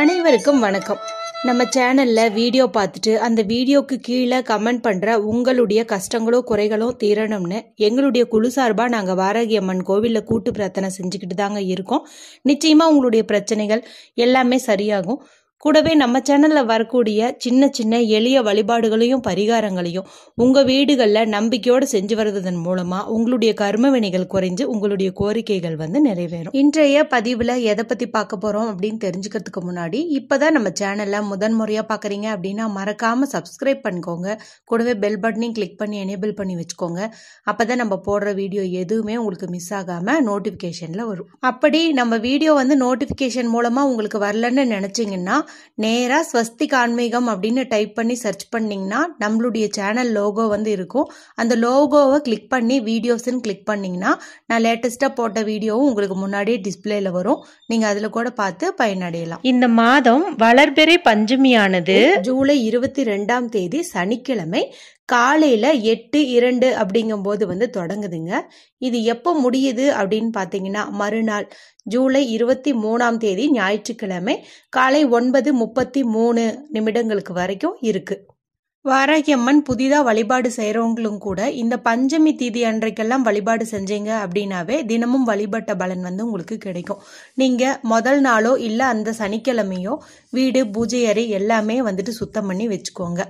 அனைவருக்கும் வணக்கம் நம்ம சேனலில் வீடியோ பார்த்துட்டு அந்த வீடியோக்கு கீழே கமெண்ட் பண்ணுற உங்களுடைய கஷ்டங்களோ குறைகளோ தீரணும்னு எங்களுடைய குழு சார்பாக நாங்கள் வாரகி அம்மன் கோவிலில் கூட்டு பிரார்த்தனை செஞ்சுக்கிட்டு தாங்க இருக்கோம் நிச்சயமாக உங்களுடைய பிரச்சனைகள் எல்லாமே சரியாகும் கூடவே நம்ம சேனலில் வரக்கூடிய சின்ன சின்ன எளிய வழிபாடுகளையும் பரிகாரங்களையும் உங்கள் வீடுகளில் நம்பிக்கையோடு செஞ்சு வருவதன் மூலமாக உங்களுடைய கர்ம வினைகள் குறைஞ்சு உங்களுடைய கோரிக்கைகள் வந்து நிறைவேறும் இன்றைய பதிவில் எதை பற்றி பார்க்க போகிறோம் அப்படின்னு தெரிஞ்சுக்கிறதுக்கு முன்னாடி இப்போ தான் நம்ம சேனல்ல முதன்முறையா பார்க்குறீங்க அப்படின்னா மறக்காமல் சப்ஸ்கிரைப் பண்ணிக்கோங்க கூடவே பெல் பட்டனையும் கிளிக் பண்ணி எனேபிள் பண்ணி வச்சுக்கோங்க அப்போ தான் நம்ம போடுற வீடியோ எதுவுமே உங்களுக்கு மிஸ் ஆகாமல் நோட்டிஃபிகேஷனில் வரும் அப்படி நம்ம வீடியோ வந்து நோட்டிஃபிகேஷன் மூலமாக உங்களுக்கு வரலன்னு நினச்சிங்கன்னா நேராக ஸ்வஸ்திக் ஆன்மீகம் அப்படின்னு டைப் பண்ணி சர்ச் பண்ணிங்கன்னா நம்மளுடைய சேனல் லோகோ வந்து இருக்கும் அந்த லோகோவை கிளிக் பண்ணி வீடியோஸ்ன்னு கிளிக் பண்ணிங்கன்னா நான் லேட்டஸ்ட்டாக போட்ட வீடியோவும் உங்களுக்கு முன்னாடியே டிஸ்பிளேல வரும் நீங்கள் அதில் கூட பார்த்து பயனடையலாம் இந்த மாதம் வளர்பெறை பஞ்சமியானது ஜூலை இருபத்தி ரெண்டாம் தேதி சனிக்கிழமை காலையில் எட்டு இரண்டு அப்படிங்கும்போது வந்து தொடங்குதுங்க இது எப்போ முடியுது அப்படின்னு பார்த்தீங்கன்னா மறுநாள் ஜூலை இருபத்தி மூணாம் தேதி ஞாயிற்றுக்கிழமை காலை ஒன்பது முப்பத்தி மூணு நிமிடங்களுக்கு வரைக்கும் இருக்குது வாராகியம்மன் புதிதாக வழிபாடு செய்கிறவங்களும் கூட இந்த பஞ்சமி தீதி அன்றைக்கெல்லாம் வழிபாடு செஞ்சீங்க அப்படின்னாவே தினமும் வழிபட்ட பலன் வந்து உங்களுக்கு கிடைக்கும் நீங்கள் முதல் நாளோ இல்லை அந்த சனிக்கிழமையோ வீடு பூஜை அறை எல்லாமே வந்துட்டு சுத்தம் பண்ணி வச்சுக்கோங்க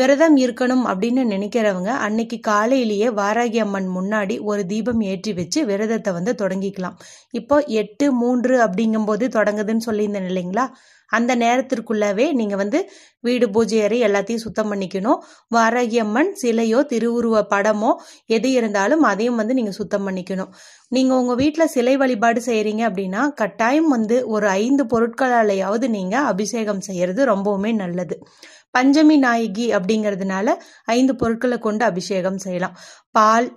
விரதம் இருக்கணும் அப்படின்னு நினைக்கிறவங்க அன்னைக்கு காலையிலேயே வாராகி அம்மன் முன்னாடி ஒரு தீபம் ஏற்றி வச்சு விரதத்தை வந்து தொடங்கிக்கலாம் இப்போ எட்டு மூன்று அப்படிங்கும்போது தொடங்குதுன்னு சொல்லியிருந்தேன் இல்லைங்களா அந்த நேரத்திற்குள்ளவே நீங்கள் வந்து வீடு பூஜை அறை எல்லாத்தையும் சுத்தம் பண்ணிக்கணும் வாரகியம்மன் சிலையோ திருவுருவ படமோ எது இருந்தாலும் அதையும் வந்து நீங்கள் சுத்தம் பண்ணிக்கணும் நீங்கள் உங்கள் வீட்டில் சிலை வழிபாடு செய்கிறீங்க அப்படின்னா கட்டாயம் வந்து ஒரு ஐந்து பொருட்களாலையாவது நீங்கள் அபிஷேகம் செய்கிறது ரொம்பவுமே நல்லது பஞ்சமி நாயகி அப்படிங்கிறதுனால ஐந்து பொருட்களை கொண்டு அபிஷேகம் செய்யலாம் பால்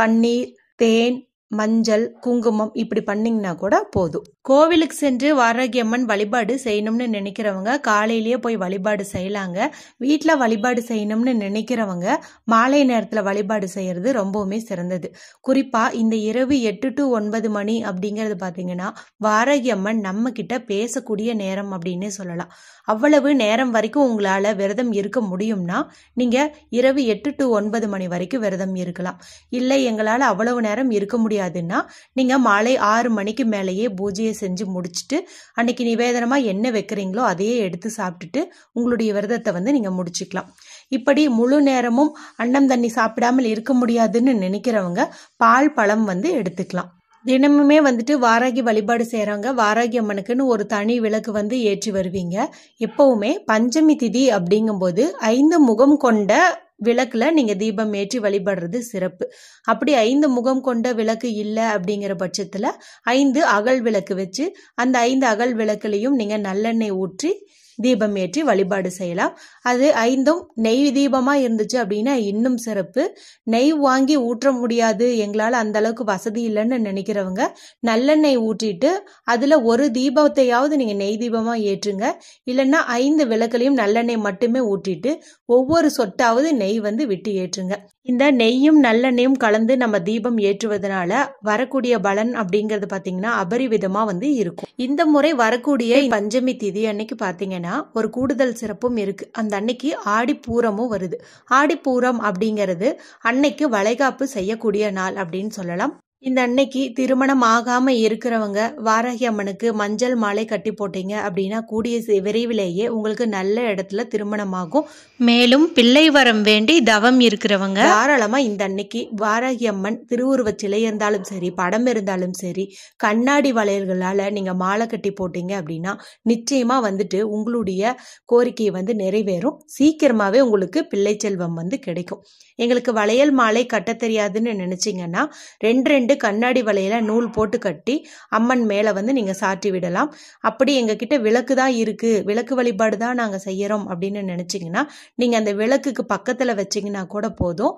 பன்னீர் தேன் மஞ்சள் குங்குமம் இப்படி பண்ணிங்கன்னா கூட போதும் கோவிலுக்கு சென்று வாரகியம்மன் வழிபாடு செய்யணும்னு நினைக்கிறவங்க காலையிலேயே போய் வழிபாடு செய்யலாங்க வீட்டில் வழிபாடு செய்யணும்னு நினைக்கிறவங்க மாலை நேரத்தில் வழிபாடு செய்கிறது ரொம்பவுமே சிறந்தது குறிப்பாக இந்த இரவு எட்டு டு ஒன்பது மணி அப்படிங்கிறது பார்த்தீங்கன்னா வாரகியம்மன் நம்ம கிட்ட பேசக்கூடிய நேரம் அப்படின்னு சொல்லலாம் அவ்வளவு நேரம் வரைக்கும் உங்களால் விரதம் இருக்க முடியும்னா நீங்கள் இரவு எட்டு டு ஒன்பது மணி வரைக்கும் விரதம் இருக்கலாம் இல்லை எங்களால் அவ்வளவு நேரம் இருக்க முடியாது முடியாதுன்னா நீங்கள் மாலை ஆறு மணிக்கு மேலேயே பூஜையை செஞ்சு முடிச்சுட்டு அன்னைக்கு நிவேதனமாக என்ன வைக்கிறீங்களோ அதையே எடுத்து சாப்பிட்டுட்டு உங்களுடைய விரதத்தை வந்து நீங்கள் முடிச்சுக்கலாம் இப்படி முழு நேரமும் அன்னம் தண்ணி சாப்பிடாமல் இருக்க முடியாதுன்னு நினைக்கிறவங்க பால் பழம் வந்து எடுத்துக்கலாம் தினமுமே வந்துட்டு வாராகி வழிபாடு செய்கிறாங்க வாராகி அம்மனுக்குன்னு ஒரு தனி விளக்கு வந்து ஏற்றி வருவீங்க எப்போவுமே பஞ்சமி திதி அப்படிங்கும்போது ஐந்து முகம் கொண்ட விளக்கில் நீங்கள் தீபம் ஏற்றி வழிபடுறது சிறப்பு அப்படி ஐந்து முகம் கொண்ட விளக்கு இல்லை அப்படிங்கிற பட்சத்தில் ஐந்து அகல் விளக்கு வச்சு அந்த ஐந்து அகல் விளக்குலேயும் நீங்கள் நல்லெண்ணெய் ஊற்றி தீபம் ஏற்றி வழிபாடு செய்யலாம் அது ஐந்தும் நெய் தீபமா இருந்துச்சு அப்படின்னா இன்னும் சிறப்பு நெய் வாங்கி ஊற்ற முடியாது எங்களால் அந்த அளவுக்கு வசதி இல்லைன்னு நினைக்கிறவங்க நல்லெண்ணெய் ஊற்றிட்டு அதில் ஒரு தீபத்தையாவது நீங்க நெய் தீபமா ஏற்றுங்க இல்லைன்னா ஐந்து விளக்குலையும் நல்லெண்ணெய் மட்டுமே ஊற்றிட்டு ஒவ்வொரு சொட்டாவது நெய் வந்து விட்டு ஏற்றுங்க இந்த நெய்யும் நல்லெண்ணெயும் கலந்து நம்ம தீபம் ஏற்றுவதனால வரக்கூடிய பலன் அப்படிங்கிறது பார்த்தீங்கன்னா அபரிவிதமாக வந்து இருக்கும் இந்த முறை வரக்கூடிய பஞ்சமி திதி அன்னைக்கு பார்த்தீங்கன்னா அப்படின்னா ஒரு கூடுதல் சிறப்பும் இருக்கு அந்த அன்னைக்கு ஆடிப்பூரமும் வருது ஆடிப்பூரம் அப்படிங்கிறது அன்னைக்கு வளைகாப்பு செய்யக்கூடிய நாள் அப்படின்னு சொல்லலாம் இந்த அன்னைக்கு திருமணம் ஆகாம இருக்கிறவங்க வாரகி அம்மனுக்கு மஞ்சள் மாலை கட்டி போட்டீங்க அப்படின்னா கூடிய விரைவிலேயே உங்களுக்கு நல்ல இடத்துல திருமணம் ஆகும் மேலும் பிள்ளை வரம் வேண்டி தவம் இருக்கிறவங்க தாராளமா இந்த அன்னைக்கு வாரகி அம்மன் திருவுருவ சிலை இருந்தாலும் சரி படம் இருந்தாலும் சரி கண்ணாடி வளையல்களால நீங்க மாலை கட்டி போட்டீங்க அப்படின்னா நிச்சயமா வந்துட்டு உங்களுடைய கோரிக்கையை வந்து நிறைவேறும் சீக்கிரமாவே உங்களுக்கு பிள்ளை செல்வம் வந்து கிடைக்கும் எங்களுக்கு வளையல் மாலை கட்ட தெரியாதுன்னு நினைச்சீங்கன்னா ரெண்டு ரெண்டு ரெண்டு கண்ணாடி வலையில் நூல் போட்டு கட்டி அம்மன் மேலே வந்து நீங்கள் சாற்றி விடலாம் அப்படி கிட்ட விளக்கு தான் இருக்குது விளக்கு வழிபாடு தான் நாங்கள் செய்கிறோம் அப்படின்னு நினச்சிங்கன்னா நீங்கள் அந்த விளக்குக்கு பக்கத்தில் வச்சிங்கன்னா கூட போதும்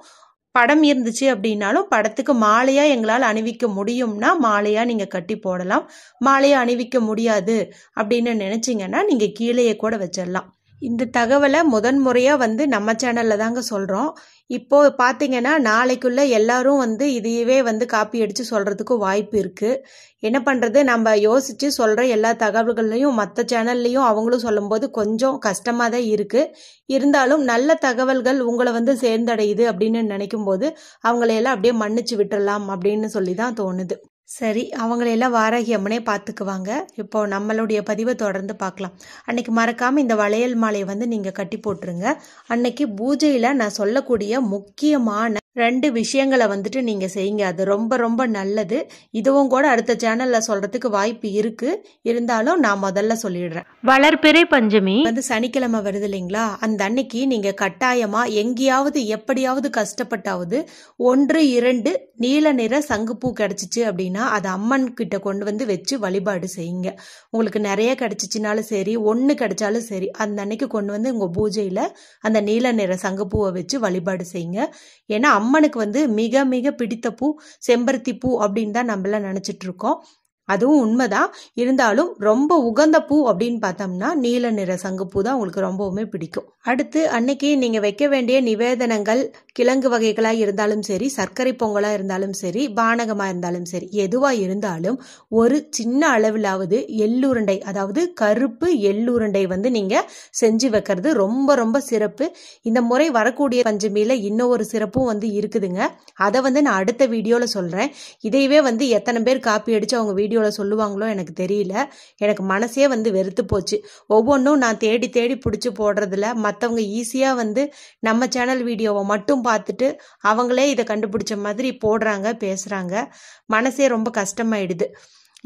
படம் இருந்துச்சு அப்படின்னாலும் படத்துக்கு மாலையா எங்களால் அணிவிக்க முடியும்னா மாலையா நீங்க கட்டி போடலாம் மாலையா அணிவிக்க முடியாது அப்படின்னு நினைச்சிங்கன்னா நீங்க கீழேயே கூட வச்சிடலாம் இந்த தகவலை முதன்முறையாக வந்து நம்ம சேனலில் தாங்க சொல்கிறோம் இப்போது பார்த்தீங்கன்னா நாளைக்குள்ளே எல்லாரும் வந்து இதையவே வந்து காப்பி அடித்து சொல்கிறதுக்கு வாய்ப்பு இருக்குது என்ன பண்ணுறது நம்ம யோசித்து சொல்கிற எல்லா தகவல்கள்லையும் மற்ற சேனல்லையும் அவங்களும் சொல்லும்போது கொஞ்சம் கஷ்டமாக தான் இருக்குது இருந்தாலும் நல்ல தகவல்கள் உங்களை வந்து சேர்ந்தடையுது அப்படின்னு நினைக்கும் போது அவங்களையெல்லாம் அப்படியே மன்னிச்சு விட்டுடலாம் அப்படின்னு சொல்லி தான் தோணுது சரி அவங்களையெல்லாம் வாராகி அம்மனே பார்த்துக்குவாங்க இப்போ நம்மளுடைய பதிவை தொடர்ந்து பார்க்கலாம் அன்னைக்கு மறக்காமல் இந்த வளையல் மாலையை வந்து நீங்கள் கட்டி போட்டுருங்க அன்னைக்கு பூஜையில் நான் சொல்லக்கூடிய முக்கியமான ரெண்டு விஷயங்களை வந்துட்டு நீங்கள் செய்யுங்க அது ரொம்ப ரொம்ப நல்லது இதுவும் கூட அடுத்த சேனலில் சொல்கிறதுக்கு வாய்ப்பு இருக்குது இருந்தாலும் நான் முதல்ல சொல்லிடுறேன் வளர்பிறை பஞ்சமி வந்து சனிக்கிழமை வருது இல்லைங்களா அந்த அன்னைக்கு நீங்கள் கட்டாயமாக எங்கேயாவது எப்படியாவது கஷ்டப்பட்டாவது ஒன்று இரண்டு நீல நிற சங்குப்பூ கிடச்சிச்சு அப்படின்னா அப்படின்னா அதை அம்மன் கிட்ட கொண்டு வந்து வச்சு வழிபாடு செய்யுங்க உங்களுக்கு நிறைய கிடச்சிச்சினாலும் சரி ஒன்று கிடைச்சாலும் சரி அந்த அன்னைக்கு கொண்டு வந்து உங்கள் பூஜையில் அந்த நீல நிற சங்கப்பூவை வச்சு வழிபாடு செய்யுங்க ஏன்னா அம்மனுக்கு வந்து மிக மிக பிடித்த பூ செம்பருத்தி பூ அப்படின்னு தான் நம்மளாம் நினச்சிட்ருக்கோம் அதுவும் உண்மைதான் இருந்தாலும் ரொம்ப உகந்த பூ அப்படின்னு பார்த்தோம்னா நீல நிற சங்குப்பூ தான் உங்களுக்கு ரொம்பவுமே பிடிக்கும் அடுத்து அன்னைக்கு நீங்கள் வைக்க வேண்டிய நிவேதனங்கள் கிழங்கு வகைகளாக இருந்தாலும் சரி சர்க்கரை பொங்கலாக இருந்தாலும் சரி பானகமா இருந்தாலும் சரி எதுவாக இருந்தாலும் ஒரு சின்ன அளவிலாவது எள்ளுருண்டை அதாவது கருப்பு எள்ளுருண்டை வந்து நீங்கள் செஞ்சு வைக்கிறது ரொம்ப ரொம்ப சிறப்பு இந்த முறை வரக்கூடிய பஞ்சமியில இன்னொரு சிறப்பும் வந்து இருக்குதுங்க அதை வந்து நான் அடுத்த வீடியோவில் சொல்கிறேன் இதையவே வந்து எத்தனை பேர் காப்பி அடிச்சு அவங்க வீடியோ வீடியோவில் சொல்லுவாங்களோ எனக்கு தெரியல எனக்கு மனசே வந்து வெறுத்து போச்சு ஒவ்வொன்றும் நான் தேடி தேடி பிடிச்சி போடுறதில்ல மற்றவங்க ஈஸியாக வந்து நம்ம சேனல் வீடியோவை மட்டும் பார்த்துட்டு அவங்களே இதை கண்டுபிடிச்ச மாதிரி போடுறாங்க பேசுகிறாங்க மனசே ரொம்ப கஷ்டமாயிடுது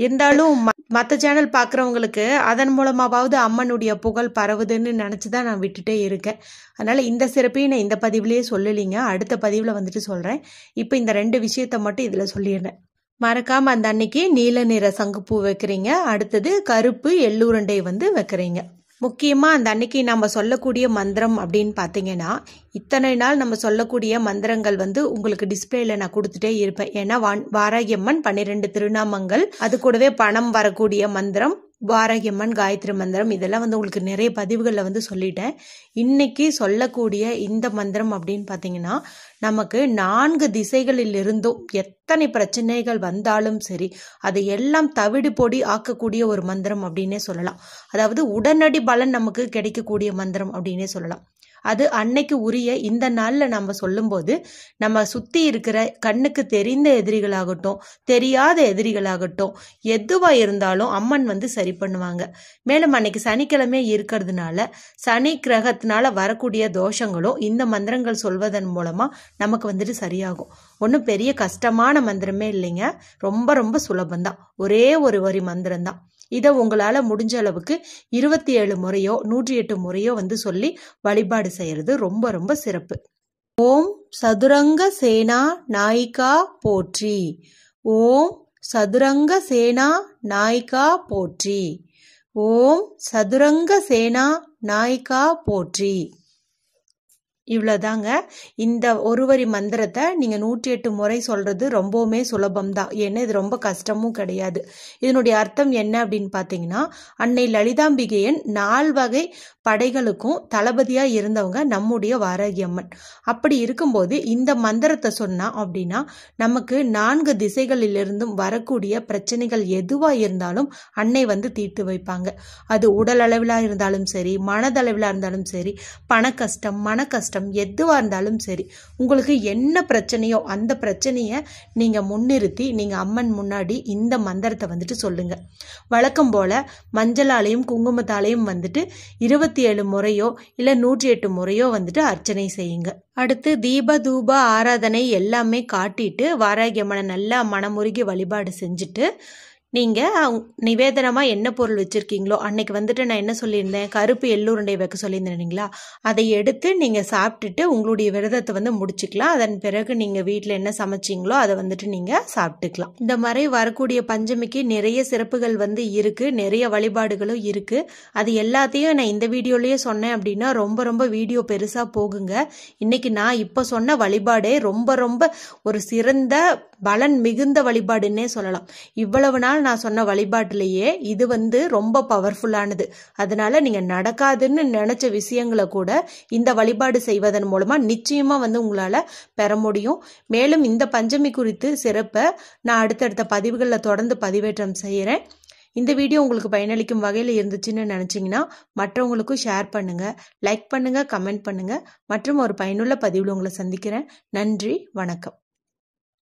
இருந்தாலும் மற்ற சேனல் பார்க்குறவங்களுக்கு அதன் மூலமாவது அம்மனுடைய புகழ் பரவுதுன்னு நினச்சி தான் நான் விட்டுட்டே இருக்கேன் அதனால் இந்த சிறப்பையும் நான் இந்த பதிவுலேயே சொல்லலிங்க அடுத்த பதிவில் வந்துட்டு சொல்கிறேன் இப்போ இந்த ரெண்டு விஷயத்த மட்டும் இதில் சொல்லிடுறேன் மறக்காமல் அந்த அன்னைக்கு நீல நிற சங்குப்பூ வைக்கிறீங்க அடுத்தது கருப்பு எள்ளுருண்டை வந்து வைக்கிறீங்க முக்கியமாக அந்த அன்னைக்கு நம்ம சொல்லக்கூடிய மந்திரம் அப்படின்னு பார்த்தீங்கன்னா இத்தனை நாள் நம்ம சொல்லக்கூடிய மந்திரங்கள் வந்து உங்களுக்கு டிஸ்பிளேல நான் கொடுத்துட்டே இருப்பேன் ஏன்னா வாராகியம்மன் பன்னிரெண்டு திருநாமங்கள் அது கூடவே பணம் வரக்கூடிய மந்திரம் வாரகியம்மன் காயத்ரி மந்திரம் இதெல்லாம் வந்து உங்களுக்கு நிறைய பதிவுகளில் வந்து சொல்லிட்டேன் இன்னைக்கு சொல்லக்கூடிய இந்த மந்திரம் அப்படின்னு பார்த்தீங்கன்னா நமக்கு நான்கு திசைகளில் இருந்தும் எத்தனை பிரச்சனைகள் வந்தாலும் சரி அதை எல்லாம் தவிடு பொடி ஆக்கக்கூடிய ஒரு மந்திரம் அப்படின்னே சொல்லலாம் அதாவது உடனடி பலன் நமக்கு கிடைக்கக்கூடிய மந்திரம் அப்படின்னே சொல்லலாம் அது அன்னைக்கு உரிய இந்த நாளில் நம்ம சொல்லும்போது நம்ம சுற்றி இருக்கிற கண்ணுக்கு தெரிந்த எதிரிகளாகட்டும் தெரியாத எதிரிகளாகட்டும் எதுவாக இருந்தாலும் அம்மன் வந்து சரி பண்ணுவாங்க மேலும் அன்னைக்கு சனிக்கிழமை இருக்கிறதுனால சனி கிரகத்தினால வரக்கூடிய தோஷங்களும் இந்த மந்திரங்கள் சொல்வதன் மூலமாக நமக்கு வந்துட்டு சரியாகும் ஒன்றும் பெரிய கஷ்டமான மந்திரமே இல்லைங்க ரொம்ப ரொம்ப சுலபந்தான் ஒரே ஒரு வரி மந்திரம்தான் இதை உங்களால் முடிஞ்ச அளவுக்கு இருபத்தி ஏழு முறையோ நூற்றி எட்டு முறையோ வந்து சொல்லி வழிபாடு செய்கிறது ரொம்ப ரொம்ப சிறப்பு ஓம் சதுரங்க சேனா நாயிகா போற்றி ஓம் சதுரங்க சேனா நாயிகா போற்றி ஓம் சதுரங்க சேனா நாயிகா போற்றி இவ்வளோதாங்க இந்த ஒரு வரி மந்திரத்தை நீங்கள் நூற்றி எட்டு முறை சொல்கிறது ரொம்பவுமே சுலபம் தான் ஏன்னா இது ரொம்ப கஷ்டமும் கிடையாது இதனுடைய அர்த்தம் என்ன அப்படின்னு பார்த்தீங்கன்னா அன்னை லலிதாம்பிகையன் நால் வகை படைகளுக்கும் தளபதியாக இருந்தவங்க நம்முடைய வாரகியம்மன் அப்படி இருக்கும்போது இந்த மந்திரத்தை சொன்னால் அப்படின்னா நமக்கு நான்கு திசைகளிலிருந்தும் வரக்கூடிய பிரச்சனைகள் எதுவாக இருந்தாலும் அன்னை வந்து தீர்த்து வைப்பாங்க அது உடல் அளவிலாக இருந்தாலும் சரி மனதளவிலாக இருந்தாலும் சரி பண கஷ்டம் மன கஷ்டம் கஷ்டம் எதுவாக இருந்தாலும் சரி உங்களுக்கு என்ன பிரச்சனையோ அந்த பிரச்சனையை நீங்கள் முன்னிறுத்தி நீங்கள் அம்மன் முன்னாடி இந்த மந்திரத்தை வந்துட்டு சொல்லுங்கள் வழக்கம் போல் மஞ்சளாலையும் குங்குமத்தாலையும் வந்துட்டு இருபத்தி ஏழு முறையோ இல்லை நூற்றி எட்டு முறையோ வந்துட்டு அர்ச்சனை செய்யுங்க அடுத்து தீப தூப ஆராதனை எல்லாமே காட்டிட்டு வாராகியம்மனை நல்லா மனமுருகி வழிபாடு செஞ்சுட்டு நீங்கள் நிவேதனமாக என்ன பொருள் வச்சுருக்கீங்களோ அன்னைக்கு வந்துட்டு நான் என்ன சொல்லியிருந்தேன் கருப்பு எள்ளுருண்டை வைக்க சொல்லியிருந்தேன் இல்லைங்களா அதை எடுத்து நீங்கள் சாப்பிட்டுட்டு உங்களுடைய விரதத்தை வந்து முடிச்சுக்கலாம் அதன் பிறகு நீங்கள் வீட்டில் என்ன சமைச்சிங்களோ அதை வந்துட்டு நீங்கள் சாப்பிட்டுக்கலாம் இந்த மாதிரி வரக்கூடிய பஞ்சமிக்கு நிறைய சிறப்புகள் வந்து இருக்குது நிறைய வழிபாடுகளும் இருக்குது அது எல்லாத்தையும் நான் இந்த வீடியோலேயே சொன்னேன் அப்படின்னா ரொம்ப ரொம்ப வீடியோ பெருசாக போகுங்க இன்னைக்கு நான் இப்போ சொன்ன வழிபாடே ரொம்ப ரொம்ப ஒரு சிறந்த பலன் மிகுந்த வழிபாடுன்னே சொல்லலாம் இவ்வளவு நாள் நான் சொன்ன வழிபாட்டிலேயே இது வந்து ரொம்ப பவர்ஃபுல்லானது அதனால நீங்கள் நடக்காதுன்னு நினைச்ச விஷயங்களை கூட இந்த வழிபாடு செய்வதன் மூலமாக நிச்சயமாக வந்து உங்களால் பெற முடியும் மேலும் இந்த பஞ்சமி குறித்து சிறப்பை நான் அடுத்தடுத்த பதிவுகளில் தொடர்ந்து பதிவேற்றம் செய்கிறேன் இந்த வீடியோ உங்களுக்கு பயனளிக்கும் வகையில் இருந்துச்சுன்னு நினச்சிங்கன்னா மற்றவங்களுக்கும் ஷேர் பண்ணுங்கள் லைக் பண்ணுங்கள் கமெண்ட் பண்ணுங்கள் மற்றும் ஒரு பயனுள்ள பதிவில் உங்களை சந்திக்கிறேன் நன்றி வணக்கம்